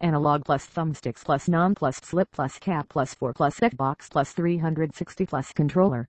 analog plus thumbsticks plus non plus slip plus cap plus 4 plus Xbox plus 360 plus controller.